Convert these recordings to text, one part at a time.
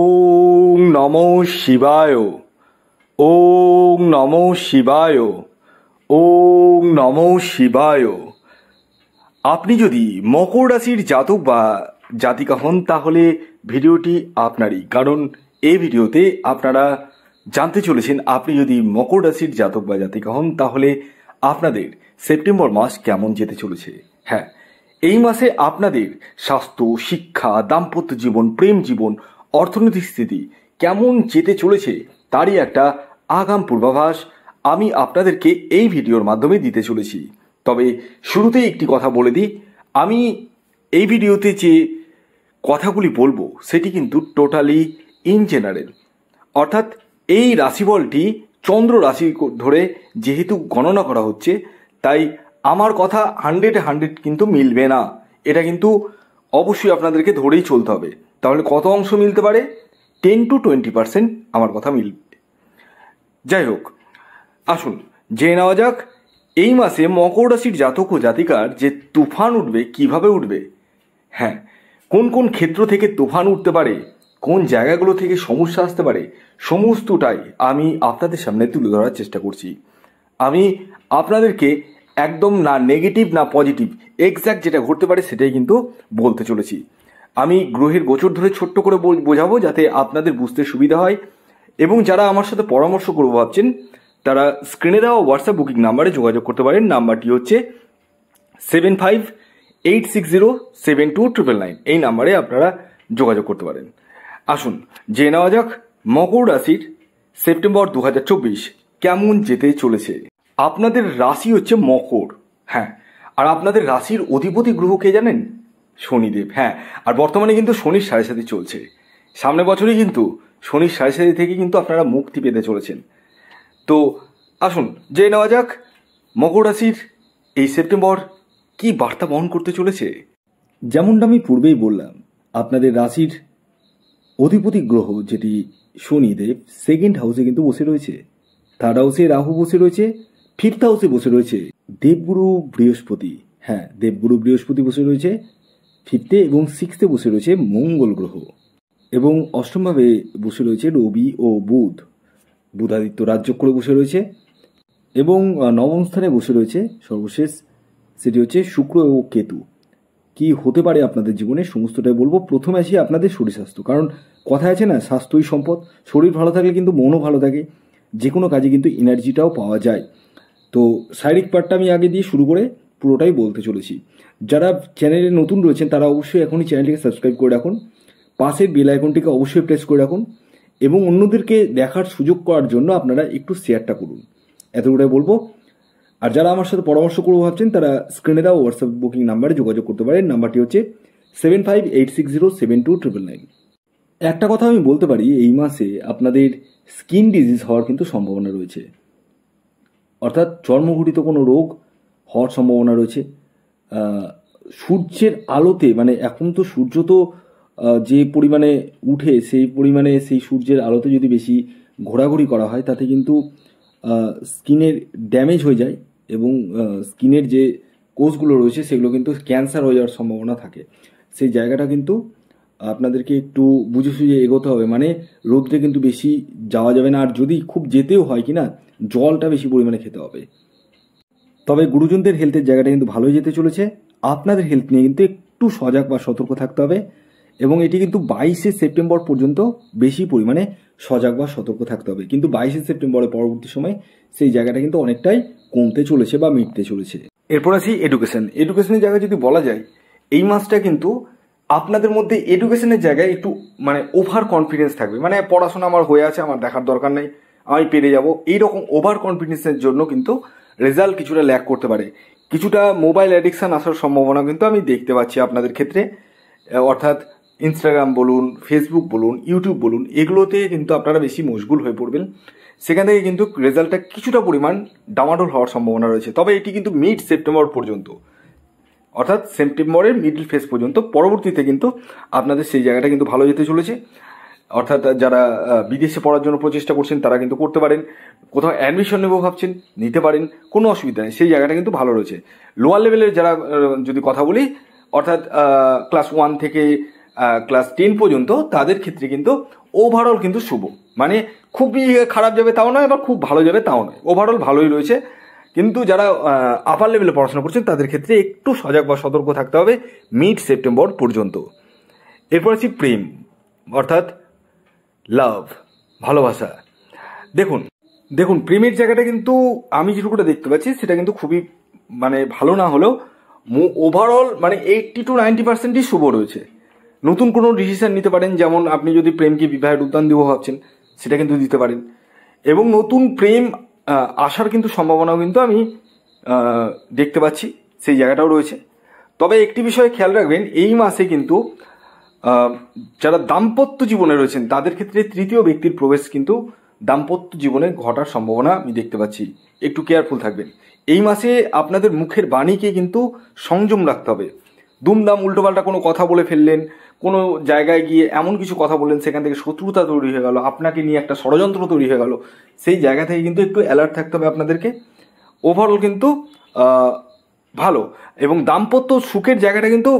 ওং নম শিবায় ওং নম শিবায় ওং নম শিবায় আপনি যদি মকর রাশির জাতক বা জাতিকা হন তাহলে ভিডিওটি আপনারই কারণ এই ভিডিওতে আপনারা জানতে চলেছেন আপনি যদি মকর রাশির জাতক বা জাতিকা হন তাহলে আপনাদের সেপ্টেম্বর মাস কেমন যেতে চলেছে হ্যাঁ এই মাসে আপনাদের স্বাস্থ্য শিক্ষা দাম্পত্য জীবন প্রেম জীবন অর্থনৈতিক স্থিতি কেমন যেতে চলেছে তারই একটা আগাম পূর্বাভাস আমি আপনাদেরকে এই ভিডিওর মাধ্যমে দিতে চলেছি তবে শুরুতেই একটি কথা বলে দিই আমি এই ভিডিওতে যে কথাগুলি বলবো সেটি কিন্তু টোটালি ইন জেনারেল অর্থাৎ এই রাশিফলটি চন্দ্র রাশি ধরে যেহেতু গণনা করা হচ্ছে তাই আমার কথা হান্ড্রেড হান্ড্রেড কিন্তু মিলবে না এটা কিন্তু অবশ্যই আপনাদেরকে ধরেই চলতে হবে তাহলে কত অংশ মিলতে পারে টেন টু টোয়েন্টি পার্সেন্ট আমার কথা মিল যাই হোক আসুন জেনে নেওয়া যাক এই মাসে মকর রাশির জাতক ও জাতিকার যে তুফান উঠবে কিভাবে উঠবে হ্যাঁ কোন কোন ক্ষেত্র থেকে তুফান উঠতে পারে কোন জায়গাগুলো থেকে সমস্যা আসতে পারে সমস্তটাই আমি আপনাদের সামনে তুলে ধরার চেষ্টা করছি আমি আপনাদেরকে একদম না নেগেটিভ না পজিটিভ এক্স্যাক্ট যেটা ঘটতে পারে সেটাই কিন্তু বলতে চলেছি আমি গ্রহের গোচর ধরে ছোট্ট করে বোঝাবো যাতে আপনাদের বুঝতে সুবিধা হয় এবং যারা আমার সাথে পরামর্শ করবো ভাবছেন তারা স্ক্রিনে দেওয়া হোয়াটসঅ্যাপ বুকিং নাম্বারে যোগাযোগ করতে পারেন নাম্বারটি হচ্ছে seven five eight six zero seven two triple nine এই নাম্বারে আপনারা যোগাযোগ করতে পারেন আসুন জেনে নেওয়া যাক মকর রাশির সেপ্টেম্বর দু হাজার চব্বিশ কেমন যেতে চলেছে আপনাদের রাশি হচ্ছে মকর হ্যাঁ আর আপনাদের রাশির অধিপতি গ্রহ কে জানেন শনিদেব হ্যাঁ আর বর্তমানে কিন্তু শনির সাড়ে সাথে চলছে সামনে বছরই কিন্তু শনির সাড়ে সাথে থেকে কিন্তু আপনারা মুক্তি পেতে চলেছেন তো আসুন জেনে নেওয়া যাক মকর রাশির এই সেপ্টেম্বর কি বার্তা বহন করতে চলেছে যেমনটা আমি পূর্বেই বললাম আপনাদের রাশির অধিপতি গ্রহ যেটি শনিদেব সেকেন্ড হাউসে কিন্তু বসে রয়েছে থার্ড হাউসে রাহু বসে রয়েছে ফিফথ হাউসে বসে রয়েছে দেবগুরু বৃহস্পতি হ্যাঁ দেবগুরু বৃহস্পতি বসে রয়েছে ফিফথে এবং সিক্সথে বসে রয়েছে মঙ্গল গ্রহ এবং অষ্টমভাবে বসে রয়েছে রবি ও বুধ বুধাদিত্য রাজ্য করে বসে রয়েছে এবং নবম স্থানে বসে রয়েছে সর্বশেষ সেটি হচ্ছে শুক্র ও কেতু কি হতে পারে আপনাদের জীবনে সমস্তটাই বলবো প্রথমে আসি আপনাদের শরীর স্বাস্থ্য কারণ কথা আছে না স্বাস্থ্যই সম্পদ শরীর ভালো থাকলে কিন্তু মনও ভালো থাকে যে কোনো কাজে কিন্তু এনার্জিটাও পাওয়া যায় তো শারীরিক পার্টটা আমি আগে দিয়ে শুরু করে পুরোটাই বলতে চলেছি যারা চ্যানেলে নতুন রয়েছেন তারা অবশ্যই এখনই চ্যানেলটিকে সাবস্ক্রাইব করে রাখুন পাশে বেল আইকনটিকে অবশ্যই প্রেস করে রাখুন এবং অন্যদেরকে দেখার সুযোগ করার জন্য আপনারা একটু শেয়ারটা করুন এতটুকুটাই বলবো আর যারা আমার সাথে পরামর্শ করবো ভাবছেন তারা স্ক্রিনে দেওয়া হোয়াটসঅ্যাপ বুকিং নাম্বারে যোগাযোগ করতে পারেন নাম্বারটি হচ্ছে seven five eight six zero seven two triple nine একটা কথা আমি বলতে পারি এই মাসে আপনাদের স্কিন ডিজিজ হওয়ার কিন্তু সম্ভাবনা রয়েছে অর্থাৎ চর্মঘটিত কোনো রোগ হওয়ার সম্ভাবনা রয়েছে সূর্যের আলোতে মানে এখন তো সূর্য তো যে পরিমাণে উঠে সেই পরিমাণে সেই সূর্যের আলোতে যদি বেশি ঘোরাঘুরি করা হয় তাতে কিন্তু স্কিনের ড্যামেজ হয়ে যায় এবং স্কিনের যে কোষগুলো রয়েছে সেগুলো কিন্তু ক্যান্সার হয়ে যাওয়ার সম্ভাবনা থাকে সেই জায়গাটা কিন্তু আপনাদেরকে একটু বুঝে সুঝে এগোতে হবে মানে রোদ্রে কিন্তু বেশি যাওয়া যাবে না আর যদি খুব যেতেও হয় কি না জলটা বেশি পরিমাণে খেতে হবে তবে গুরুজনদের হেলথের জায়গাটা কিন্তু ভালোই যেতে চলেছে আপনাদের হেলথ নিয়ে কিন্তু একটু সজাগ বা সতর্ক থাকতে হবে এবং এটি কিন্তু বাইশে সেপ্টেম্বর পর্যন্ত বেশি পরিমাণে সজাগ বা সতর্ক থাকতে হবে কিন্তু বাইশে সেপ্টেম্বরের পরবর্তী সময় সেই জায়গাটা কিন্তু অনেকটাই কমতে চলেছে বা মিটতে চলেছে এরপর আসি এডুকেশন এডুকেশনের জায়গায় যদি বলা যায় এই মাসটা কিন্তু আপনাদের মধ্যে এডুকেশনের জায়গায় একটু মানে ওভার কনফিডেন্স থাকবে মানে পড়াশোনা আমার হয়ে আছে আমার দেখার দরকার নেই আমি পেরে যাব এইরকম ওভার কনফিডেন্সের জন্য কিন্তু রেজাল্ট কিছুটা ল্যাক করতে পারে কিছুটা মোবাইল অ্যাডিকশান আসার সম্ভাবনা কিন্তু আমি দেখতে পাচ্ছি আপনাদের ক্ষেত্রে অর্থাৎ ইনস্টাগ্রাম বলুন ফেসবুক বলুন ইউটিউব বলুন এগুলোতে কিন্তু আপনারা বেশি মশগুল হয়ে পড়বেন সেখান থেকে কিন্তু রেজাল্টটা কিছুটা পরিমাণ ডামাডোল হওয়ার সম্ভাবনা রয়েছে তবে এটি কিন্তু মিড সেপ্টেম্বর পর্যন্ত অর্থাৎ সেপ্টেম্বরের মিডল ফেজ পর্যন্ত পরবর্তীতে কিন্তু আপনাদের সেই জায়গাটা কিন্তু ভালো যেতে চলেছে অর্থাৎ যারা বিদেশে পড়ার জন্য প্রচেষ্টা করছেন তারা কিন্তু করতে পারেন কোথাও অ্যাডমিশন নেবো ভাবছেন নিতে পারেন কোনো অসুবিধা নেই সেই জায়গাটা কিন্তু ভালো রয়েছে লোয়ার লেভেলের যারা যদি কথা বলি অর্থাৎ ক্লাস ওয়ান থেকে ক্লাস টেন পর্যন্ত তাদের ক্ষেত্রে কিন্তু ওভারঅল কিন্তু শুভ মানে খুবই খারাপ যাবে তাও নয় আবার খুব ভালো যাবে তাও নয় ওভারঅল ভালোই রয়েছে কিন্তু যারা আপার লেভেলে পড়াশোনা করছেন তাদের ক্ষেত্রে একটু সজাগ বা সতর্ক থাকতে হবে মিড সেপ্টেম্বর পর্যন্ত এরপর আছি প্রেম অর্থাৎ লাভ ভালোবাসা দেখুন দেখুন প্রেমের জায়গাটা কিন্তু আমি যেটুকুটা দেখতে পাচ্ছি সেটা কিন্তু খুবই মানে ভালো না হলেও ওভারঅল মানে এইটটি টু নাইনটি পার্সেন্টই শুভ রয়েছে নতুন কোনো ডিসিশান নিতে পারেন যেমন আপনি যদি প্রেমকে বিবাহের উদ্যান দেবো ভাবছেন সেটা কিন্তু দিতে পারেন এবং নতুন প্রেম আসার কিন্তু সম্ভাবনাও কিন্তু আমি দেখতে পাচ্ছি সেই জায়গাটাও রয়েছে তবে একটি বিষয়ে খেয়াল রাখবেন এই মাসে কিন্তু যারা দাম্পত্য জীবনে রয়েছেন তাদের ক্ষেত্রে তৃতীয় ব্যক্তির প্রবেশ কিন্তু দাম্পত্য জীবনে ঘটার সম্ভাবনা আমি দেখতে পাচ্ছি একটু কেয়ারফুল থাকবেন এই মাসে আপনাদের মুখের বাণীকে কিন্তু সংযম রাখতে হবে দুমদাম উল্টোপাল্টা কোনো কথা বলে ফেললেন কোনো জায়গায় গিয়ে এমন কিছু কথা বললেন সেখান থেকে শত্রুতা তৈরি হয়ে গেল আপনাকে নিয়ে একটা ষড়যন্ত্র তৈরি হয়ে গেল সেই জায়গা থেকে কিন্তু একটু অ্যালার্ট থাকতে হবে আপনাদেরকে ওভারঅল কিন্তু ভালো এবং দাম্পত্য সুখের জায়গাটা কিন্তু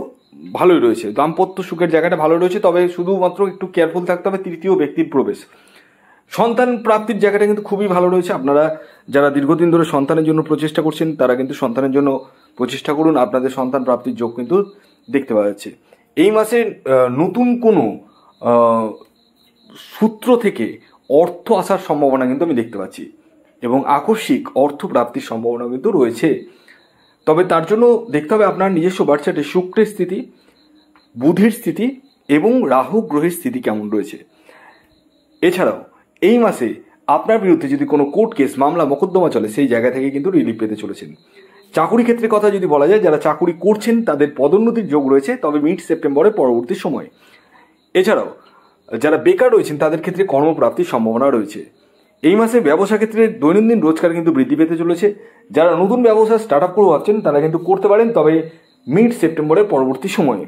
ভালোই রয়েছে দাম্পত্য সুখের জায়গাটা ভালো রয়েছে তবে শুধুমাত্র একটু কেয়ারফুল থাকতে হবে তৃতীয় ব্যক্তির প্রবেশ সন্তান প্রাপ্তির জায়গাটা কিন্তু খুবই ভালো রয়েছে আপনারা যারা দীর্ঘদিন ধরে সন্তানের জন্য প্রচেষ্টা করছেন তারা কিন্তু সন্তানের জন্য প্রচেষ্টা করুন আপনাদের সন্তান প্রাপ্তির যোগ কিন্তু দেখতে পাওয়া যাচ্ছে এই মাসে নতুন কোনো সূত্র থেকে অর্থ আসার সম্ভাবনা কিন্তু আমি দেখতে পাচ্ছি এবং আকস্মিক অর্থ প্রাপ্তির সম্ভাবনা কিন্তু রয়েছে তবে তার জন্য দেখতে হবে আপনার নিজস্ব বার্চাটে শুক্রের স্থিতি বুধের স্থিতি এবং রাহু গ্রহের স্থিতি কেমন রয়েছে এছাড়াও এই মাসে আপনার বিরুদ্ধে যদি কোনো কোর্ট কেস মামলা মোকদ্দমা চলে সেই জায়গা থেকে কিন্তু রিলিফ পেতে চলেছেন চাকুরি ক্ষেত্রে কথা যদি বলা যায় যারা চাকুরি করছেন তাদের পদোন্নতির যোগ রয়েছে তবে মিড সেপ্টেম্বরের পরবর্তী সময় এছাড়াও যারা বেকার রয়েছেন তাদের ক্ষেত্রে কর্মপ্রাপ্তির সম্ভাবনা রয়েছে এই মাসে ব্যবসা ক্ষেত্রে দৈনন্দিন রোজগার কিন্তু বৃদ্ধি পেতে চলেছে যারা নতুন ব্যবসা স্টার্ট আপ করে ভাবছেন তারা কিন্তু করতে পারেন তবে মিড সেপ্টেম্বরের পরবর্তী সময়ে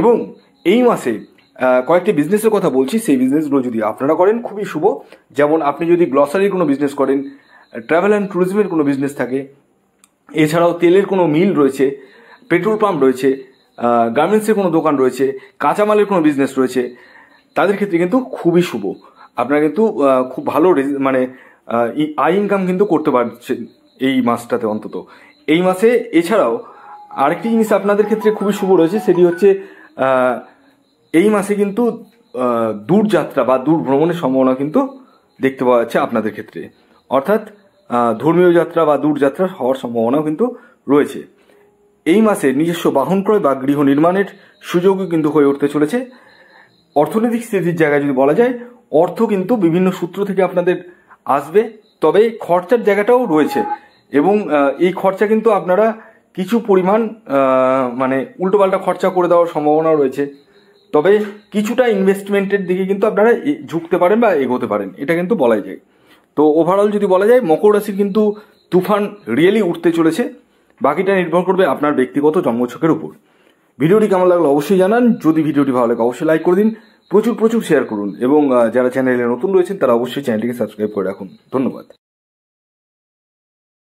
এবং এই মাসে কয়েকটি বিজনেসের কথা বলছি সেই বিজনেসগুলো যদি আপনারা করেন খুবই শুভ যেমন আপনি যদি গ্লসারির কোনো বিজনেস করেন ট্রাভেল অ্যান্ড ট্যুরিজমের কোনো বিজনেস থাকে এছাড়াও তেলের কোনো মিল রয়েছে পেট্রোল পাম্প রয়েছে গার্মেন্টসের কোনো দোকান রয়েছে কাঁচামালের কোনো বিজনেস রয়েছে তাদের ক্ষেত্রে কিন্তু খুবই শুভ আপনারা কিন্তু খুব ভালো মানে আই ইনকাম কিন্তু করতে পারছেন এই মাসটাতে অন্তত এই মাসে এছাড়াও আরেকটি জিনিস আপনাদের ক্ষেত্রে খুবই শুভ রয়েছে সেটি হচ্ছে এই মাসে কিন্তু দূর যাত্রা বা দূর ভ্রমণের সম্ভাবনা কিন্তু দেখতে পাওয়া যাচ্ছে আপনাদের ক্ষেত্রে অর্থাৎ ধর্মীয় যাত্রা বা দূর যাত্রা হওয়ার সম্ভাবনাও কিন্তু রয়েছে এই মাসে নিজস্ব বাহন ক্রয় বা গৃহ নির্মাণের সুযোগও কিন্তু হয়ে উঠতে চলেছে অর্থনৈতিক স্থিতির জায়গায় যদি বলা যায় অর্থ কিন্তু বিভিন্ন সূত্র থেকে আপনাদের আসবে তবে খরচার জায়গাটাও রয়েছে এবং এই খরচা কিন্তু আপনারা কিছু পরিমাণ মানে উল্টোপাল্টা খরচা করে দেওয়ার সম্ভাবনা রয়েছে তবে কিছুটা ইনভেস্টমেন্টের দিকে কিন্তু আপনারা ঝুঁকতে পারেন বা এগোতে পারেন এটা কিন্তু বলাই যায় তো ওভারঅল যদি বলা যায় মকর রাশির কিন্তু তুফান রিয়েলি উঠতে চলেছে বাকিটা নির্ভর করবে আপনার ব্যক্তিগত জন্মছকের উপর ভিডিওটি কেমন লাগলো অবশ্যই জানান যদি ভিডিওটি ভালো লাগে অবশ্যই লাইক করে দিন প্রচুর প্রচুর শেয়ার করুন এবং যারা চ্যানেলে নতুন রয়েছেন তারা অবশ্যই চ্যানেলটিকে সাবস্ক্রাইব করে রাখুন ধন্যবাদ